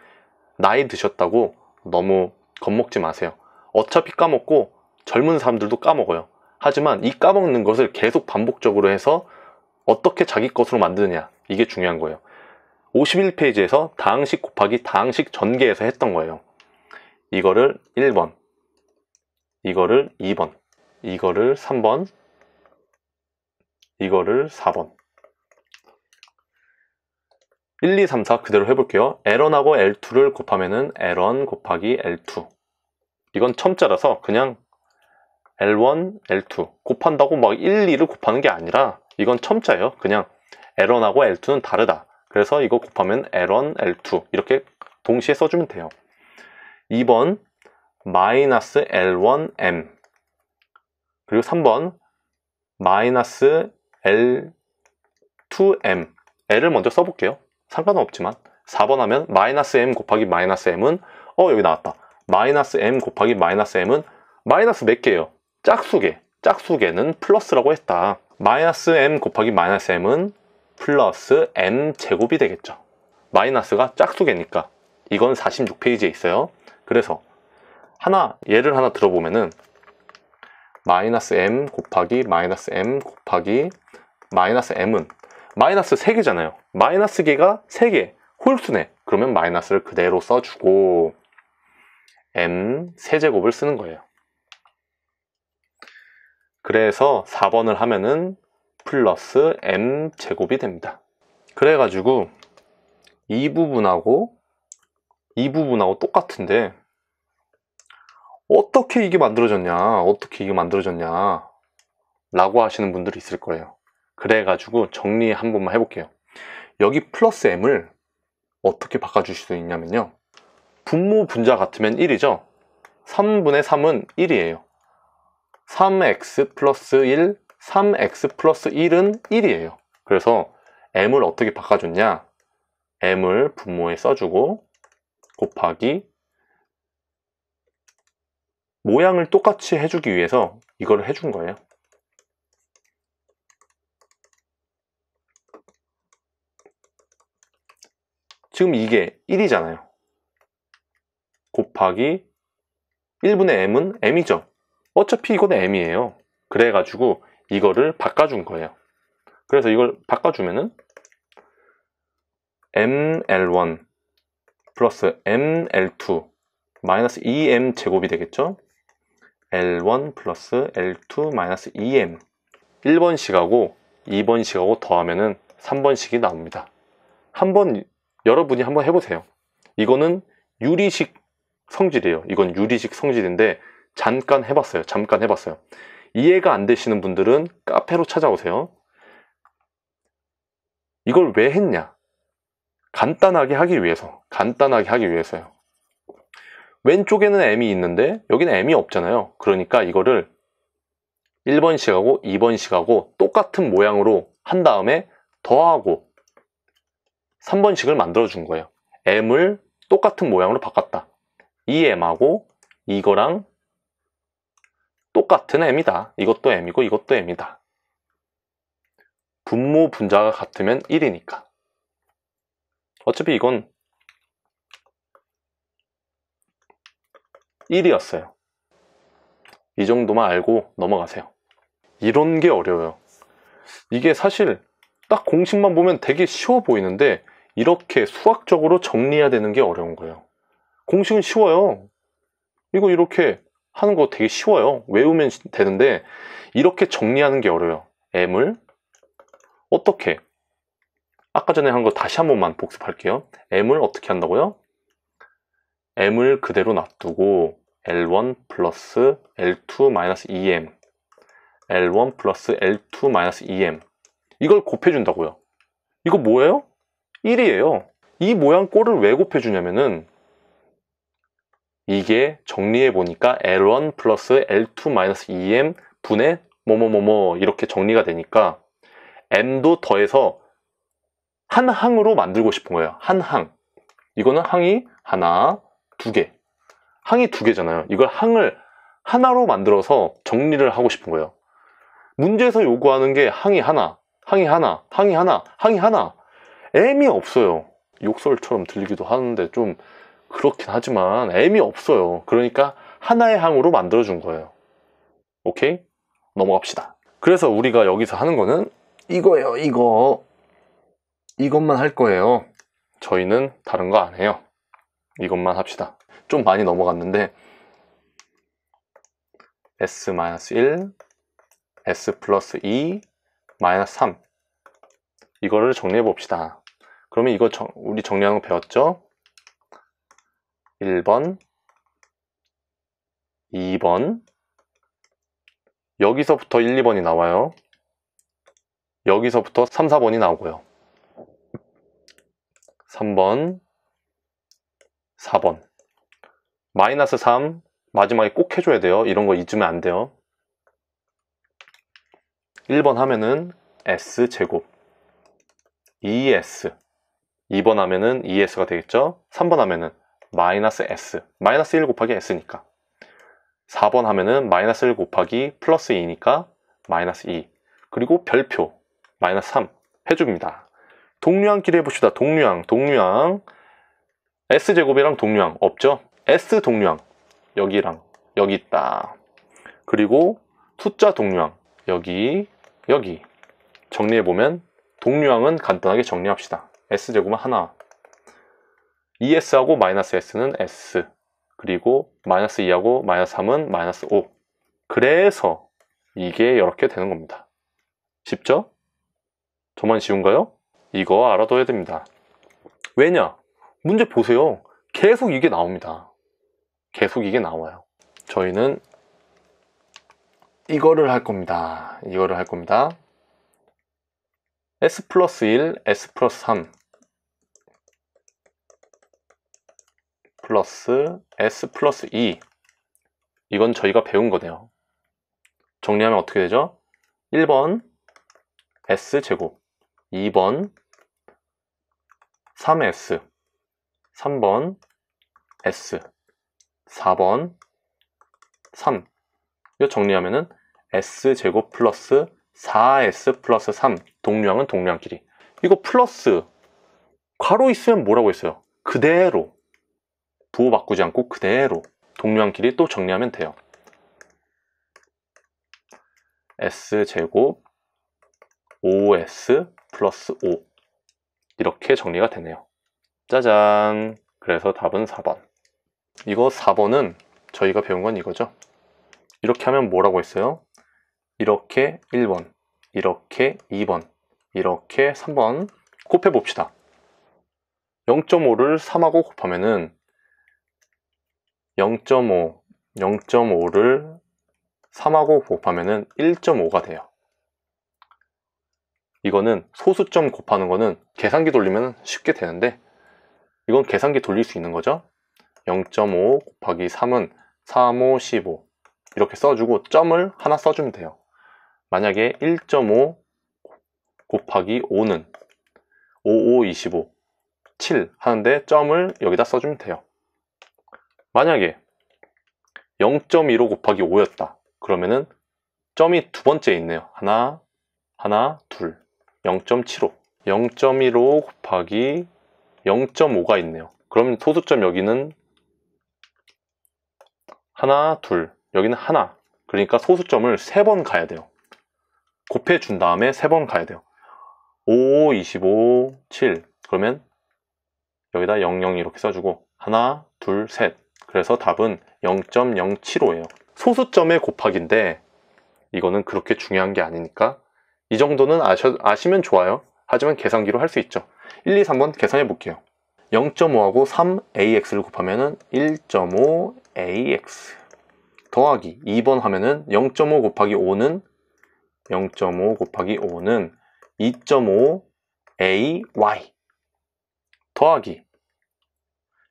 나이 드셨다고 너무 겁먹지 마세요 어차피 까먹고 젊은 사람들도 까먹어요 하지만 이 까먹는 것을 계속 반복적으로 해서 어떻게 자기 것으로 만드느냐 이게 중요한 거예요 51페이지에서 다항식 곱하기 다항식 전개해서 했던 거예요. 이거를 1번, 이거를 2번, 이거를 3번, 이거를 4번. 1, 2, 3, 4 그대로 해볼게요. L1하고 L2를 곱하면은 L1 곱하기 L2. 이건 첨자라서 그냥 L1, L2 곱한다고 막 1, 2를 곱하는 게 아니라 이건 첨자예요. 그냥 L1하고 L2는 다르다. 그래서 이거 곱하면 L1, L2 이렇게 동시에 써주면 돼요. 2번 마이너스 L1M 그리고 3번 마이너스 L2M L을 먼저 써볼게요. 상관은 없지만 4번 하면 마이너스 M 곱하기 마이너스 M은 어 여기 나왔다. 마이너스 M 곱하기 마이너스 M은 마이너스 몇 개예요? 짝수개. 짝수개는 플러스라고 했다. 마이너스 M 곱하기 마이너스 M은 플러스 m제곱이 되겠죠. 마이너스가 짝수계니까 이건 46페이지에 있어요. 그래서 하나 예를 하나 들어보면은 마이너스 m 곱하기 마이너스 m 곱하기 마이너스 m은 마이너스 3개잖아요. 마이너스 개가 3개 홀수네. 그러면 마이너스를 그대로 써주고 m 세제곱을 쓰는 거예요. 그래서 4번을 하면은 플러스 m 제곱이 됩니다. 그래가지고 이 부분하고 이 부분하고 똑같은데 어떻게 이게 만들어졌냐 어떻게 이게 만들어졌냐 라고 하시는 분들이 있을 거예요 그래가지고 정리 한 번만 해볼게요 여기 플러스 m을 어떻게 바꿔주실 수 있냐면요 분모 분자 같으면 1이죠 3분의 3은 1이에요 3x 플러스 1 3x 플러스 1은 1이에요. 그래서 m을 어떻게 바꿔줬냐? m을 분모에 써주고 곱하기 모양을 똑같이 해주기 위해서 이걸 해준 거예요. 지금 이게 1이잖아요. 곱하기 1분의 m은 m이죠. 어차피 이건 m이에요. 그래가지고 이거를 바꿔준 거예요. 그래서 이걸 바꿔주면은 ml1 플러스 ml2 마이너스 2m 제곱이 되겠죠? L1 플러스 L2 마이너스 2m 1번식하고 2번식하고 더하면은 3번식이 나옵니다 한번 여러분이 한번 해보세요 이거는 유리식 성질이에요 이건 유리식 성질인데 잠깐 해봤어요 잠깐 해봤어요 이해가 안 되시는 분들은 카페로 찾아오세요. 이걸 왜 했냐? 간단하게 하기 위해서. 간단하게 하기 위해서요. 왼쪽에는 M이 있는데 여기는 M이 없잖아요. 그러니까 이거를 1번 씩하고 2번 씩하고 똑같은 모양으로 한 다음에 더하고 3번 씩을 만들어 준 거예요. M을 똑같은 모양으로 바꿨다. 이 M하고 이거랑 똑같은 M이다. 이것도 M이고 이것도 M이다. 분모 분자가 같으면 1이니까. 어차피 이건 1이었어요. 이 정도만 알고 넘어가세요. 이런 게 어려워요. 이게 사실 딱 공식만 보면 되게 쉬워 보이는데 이렇게 수학적으로 정리해야 되는 게 어려운 거예요. 공식은 쉬워요. 이거 이렇게 하는 거 되게 쉬워요. 외우면 되는데 이렇게 정리하는 게 어려워요. M을 어떻게 아까 전에 한 거 다시 한 번만 복습할게요. M을 어떻게 한다고요? M을 그대로 놔두고 L1 플러스 L2 마이너스 2M e L1 플러스 L2 마이너스 2M e 이걸 곱해준다고요. 이거 뭐예요? 1이에요. 이 모양 꼴을 왜 곱해주냐면은 이게 정리해 보니까 L1 플러스 L2-2M e 분의 뭐뭐뭐뭐 이렇게 정리가 되니까 M도 더해서 한 항으로 만들고 싶은 거예요. 한 항. 이거는 항이 하나, 두 개. 항이 두 개잖아요. 이걸 항을 하나로 만들어서 정리를 하고 싶은 거예요. 문제에서 요구하는 게 항이 하나, 항이 하나, 항이 하나, 항이 하나. M이 없어요. 욕설처럼 들리기도 하는데 좀 그렇긴 하지만 M이 없어요. 그러니까 하나의 항으로 만들어준 거예요. 오케이? 넘어갑시다. 그래서 우리가 여기서 하는 거는 이거예요, 이거. 이것만 할 거예요. 저희는 다른 거 안 해요. 이것만 합시다. 좀 많이 넘어갔는데 s-1, s 플러스 2, 마이너스 3 이거를 정리해 봅시다. 그러면 이거 정, 우리 정리하는 거 배웠죠? 1번, 2번 여기서부터 1, 2번이 나와요. 여기서부터 3, 4번이 나오고요. 3번, 4번 마이너스 3 마지막에 꼭 해줘야 돼요. 이런 거 잊으면 안 돼요. 1번 하면은 S제곱 2S 2번 하면은 2S가 되겠죠? 3번 하면은 마이너스 s 마이너스 1 곱하기 s니까 4번 하면은 마이너스 1 곱하기 플러스 2니까 마이너스 2 그리고 별표 마이너스 3 해줍니다 동류항끼리 해봅시다 동류항 동류항 s제곱이랑 동류항 없죠 s 동류항 여기랑 여기 있다 그리고 투자 동류항 여기 여기 정리해보면 동류항은 간단하게 정리합시다 s제곱은 하나 e s 하고 마이너스 s는 s 그리고 마이너스 2하고 마이너스 3은 마이너스 5 그래서 이게 이렇게 되는 겁니다 쉽죠? 저만 쉬운가요? 이거 알아둬야 됩니다 왜냐? 문제 보세요 계속 이게 나옵니다 계속 이게 나와요 저희는 이거를 할 겁니다 이거를 할 겁니다 s 플러스 1, s 플러스 3 플러스 s 플러스 E 이건 저희가 배운 거네요. 정리하면 어떻게 되죠? 1번 s제곱 2번 3s 3번 s 4번 3 이거 정리하면은 s제곱 플러스 4s 플러스 3 동량은 동량끼리 이거 플러스 괄호 있으면 뭐라고 했어요? 그대로 부호 바꾸지 않고 그대로 동류한 길이 또 정리하면 돼요. s제곱 5s 플러스 5 이렇게 정리가 되네요. 짜잔! 그래서 답은 4번. 이거 4번은 저희가 배운 건 이거죠. 이렇게 하면 뭐라고 했어요? 이렇게 1번, 이렇게 2번, 이렇게 3번 곱해봅시다. 0.5를 3하고 곱하면은 0.5, 0.5를 3하고 곱하면 1.5가 돼요. 이거는 소수점 곱하는 거는 계산기 돌리면 쉽게 되는데 이건 계산기 돌릴 수 있는 거죠. 0.5 곱하기 3은 3, 5, 15 이렇게 써주고 점을 하나 써주면 돼요. 만약에 1.5 곱하기 5는 5, 5, 25, 7 하는데 점을 여기다 써주면 돼요. 만약에 0.15 곱하기 5였다. 그러면은 점이 두 번째 있네요. 하나, 하나, 둘. 0.75. 0.15 곱하기 0.5가 있네요. 그럼 소수점 여기는 하나, 둘. 여기는 하나. 그러니까 소수점을 세 번 가야 돼요. 곱해준 다음에 세 번 가야 돼요. 5, 25, 7. 그러면 여기다 00 이렇게 써주고 하나, 둘, 셋. 그래서 답은 0.075예요. 소수점의 곱하기인데 이거는 그렇게 중요한 게 아니니까 이 정도는 아셔, 아시면 좋아요. 하지만 계산기로 할 수 있죠. 1, 2, 3번 계산해 볼게요. 0.5하고 3ax를 곱하면 1.5ax 더하기 2번 하면은 0.5 곱하기 5는 0.5 곱하기 5는 2.5ay 더하기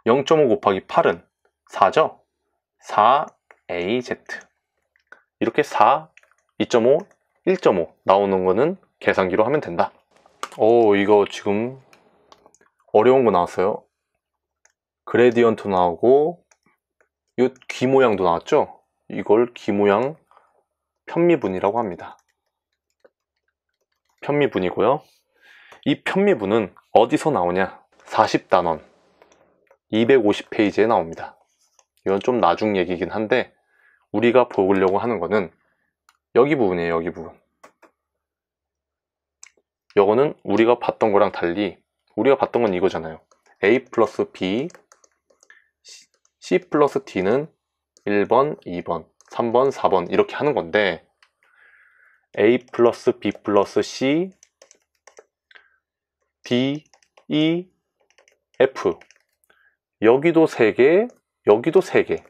0.5 곱하기 8은 4죠? 4AZ. 이렇게 4, 2.5, 1.5 나오는 거는 계산기로 하면 된다. 오, 이거 지금 어려운 거 나왔어요. 그레디언트 나오고 이 귀 모양도 나왔죠? 이걸 귀 모양 편미분이라고 합니다. 편미분이고요. 이 편미분은 어디서 나오냐? 40단원 250페이지에 나옵니다. 이건 좀 나중 얘기긴 한데 우리가 보려고 하는 거는 여기 부분이에요 여기 부분 이거는 우리가 봤던 거랑 달리 우리가 봤던 건 이거잖아요 a 플러스 b c 플러스 d는 1번 2번 3번 4번 이렇게 하는 건데 a 플러스 b 플러스 c d e f 여기도 3개 여기도 3개.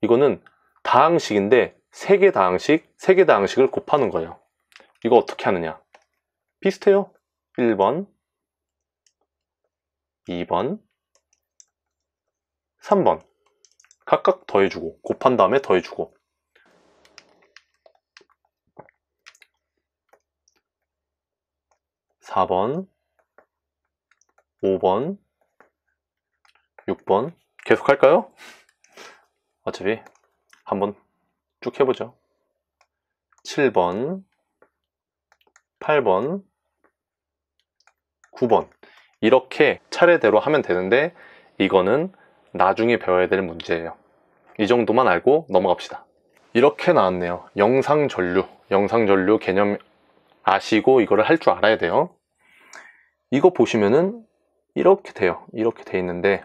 이거는 다항식인데 3개 다항식, 3개 다항식을 곱하는 거예요. 이거 어떻게 하느냐? 비슷해요. 1번, 2번, 3번 각각 더해주고 곱한 다음에 더해주고 4번 5번, 6번, 계속 할까요? 어차피 한번 쭉 해보죠. 7번, 8번, 9번 이렇게 차례대로 하면 되는데 이거는 나중에 배워야 될 문제예요. 이 정도만 알고 넘어갑시다. 이렇게 나왔네요. 영상전류, 영상전류 개념 아시고 이거를 할 줄 알아야 돼요. 이거 보시면은 이렇게 돼요. 이렇게 돼 있는데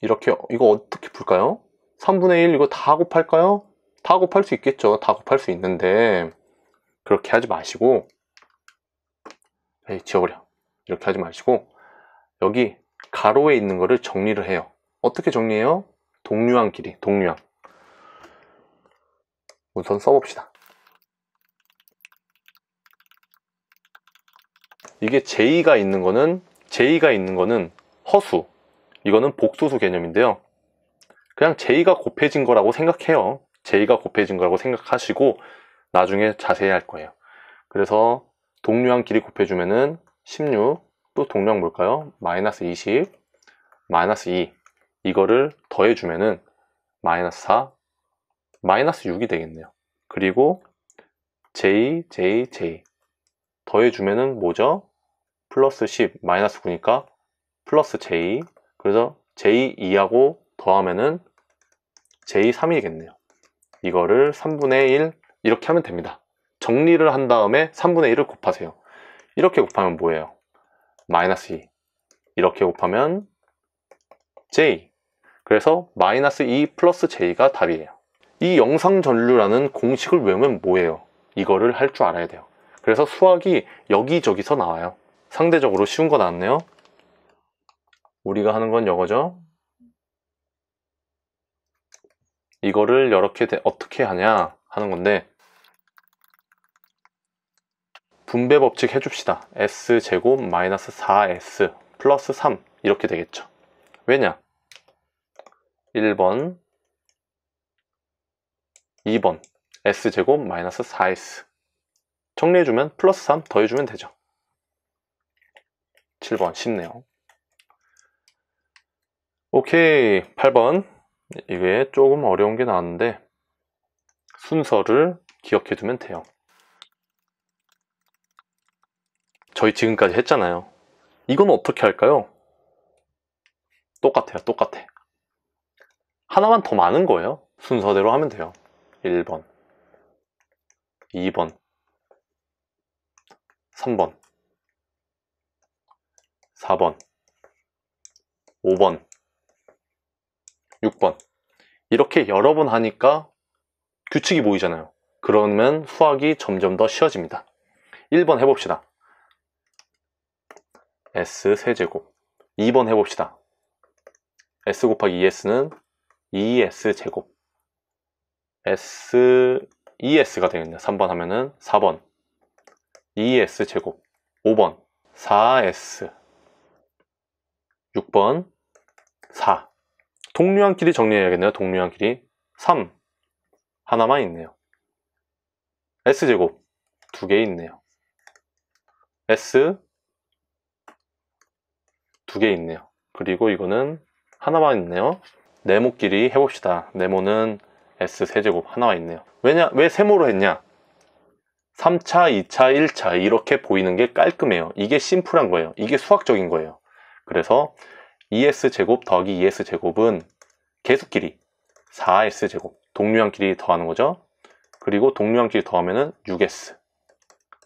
이렇게 이거 어떻게 풀까요? 3분의 1 이거 다 곱할까요? 다 곱할 수 있겠죠. 다 곱할 수 있는데 그렇게 하지 마시고 에이, 지워버려. 이렇게 하지 마시고 여기 가로에 있는 거를 정리를 해요. 어떻게 정리해요? 동류항 길이, 동류항. 우선 써봅시다. 이게 J가 있는 거는 J가 있는 거는 허수, 이거는 복소수 개념인데요. 그냥 j 가 곱해진 거라고 생각해요. j 가 곱해진 거라고 생각하시고 나중에 자세히 할 거예요. 그래서 동류항 길이 곱해주면은 16, 또 동류항 뭘까요? 마이너스 20, 마이너스 2 이거를 더해주면은 마이너스 4, 마이너스 6이 되겠네요. 그리고 j, j, j 더해주면은 뭐죠? 플러스 10, 마이너스 9니까 플러스 j, 그래서 J2하고 더하면은 J3이겠네요. 이거를 3분의 1 이렇게 하면 됩니다. 정리를 한 다음에 3분의 1을 곱하세요. 이렇게 곱하면 뭐예요? 마이너스 2. 이렇게 곱하면 J. 그래서 마이너스 2 플러스 J가 답이에요. 이 영상전류라는 공식을 외우면 뭐예요? 이거를 할 줄 알아야 돼요. 그래서 수학이 여기저기서 나와요. 상대적으로 쉬운 거 나왔네요. 우리가 하는 건 이거죠. 이거를 이렇게 어떻게 하냐 하는 건데 분배 법칙 해줍시다. s 제곱 마이너스 4s 플러스 3 이렇게 되겠죠. 왜냐? 1번 2번 s 제곱 마이너스 4s 정리해주면 플러스 3 더해주면 되죠. 7번 쉽네요. 오케이 8번 이게 조금 어려운 게 나왔는데 순서를 기억해 두면 돼요 저희 지금까지 했잖아요 이건 어떻게 할까요? 똑같아요 똑같아 하나만 더 많은 거예요 순서대로 하면 돼요 1번 2번 3번 4번 5번 6번 이렇게 여러 번 하니까 규칙이 보이잖아요 그러면 수학이 점점 더 쉬워집니다 1번 해봅시다 s 세제곱 2번 해봅시다 s 곱하기 2s는 2s 제곱 s 2s가 되겠네요 3번 하면은 4번 2s 제곱 5번 4s 6번 4 동류한끼리 정리해야겠네요. 동류한끼리3 하나만 있네요. S제곱 두 개 있네요. S 두 개 있네요. 그리고 이거는 하나만 있네요. 네모끼리 해봅시다. 네모는 S 세제곱 하나만 있네요. 왜냐, 왜 세모로 했냐? 3차, 2차, 1차 이렇게 보이는 게 깔끔해요. 이게 심플한 거예요. 이게 수학적인 거예요. 그래서 ES제곱 더하기 ES제곱은 계수끼리 4S제곱 동류항끼리 더하는 거죠. 그리고 동류항끼리 더하면은 6S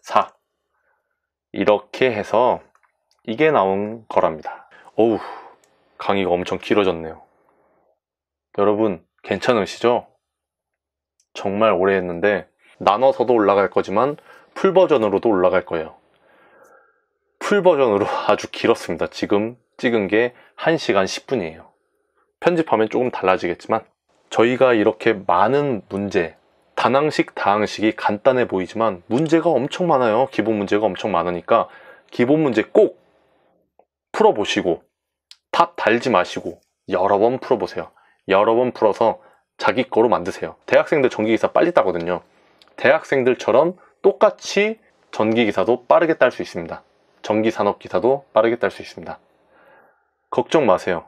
4 이렇게 해서 이게 나온 거랍니다. 어우 강의가 엄청 길어졌네요. 여러분 괜찮으시죠? 정말 오래 했는데 나눠서도 올라갈 거지만 풀버전으로도 올라갈 거예요. 풀버전으로 아주 길었습니다. 지금 찍은 게 1시간 10분이에요. 편집하면 조금 달라지겠지만 저희가 이렇게 많은 문제, 단항식, 다항식이 간단해 보이지만 문제가 엄청 많아요. 기본 문제가 엄청 많으니까 기본 문제 꼭 풀어보시고 탑 달지 마시고 여러 번 풀어보세요. 여러 번 풀어서 자기 거로 만드세요. 대학생들 전기기사 빨리 따거든요. 대학생들처럼 똑같이 전기기사도 빠르게 딸 수 있습니다. 전기산업기사도 빠르게 딸 수 있습니다. 걱정 마세요.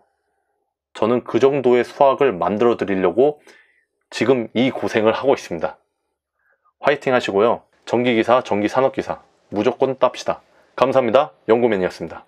저는 그 정도의 수학을 만들어 드리려고 지금 이 고생을 하고 있습니다. 화이팅 하시고요. 전기기사, 전기산업기사 무조건 땁시다. 감사합니다. 연구맨이었습니다.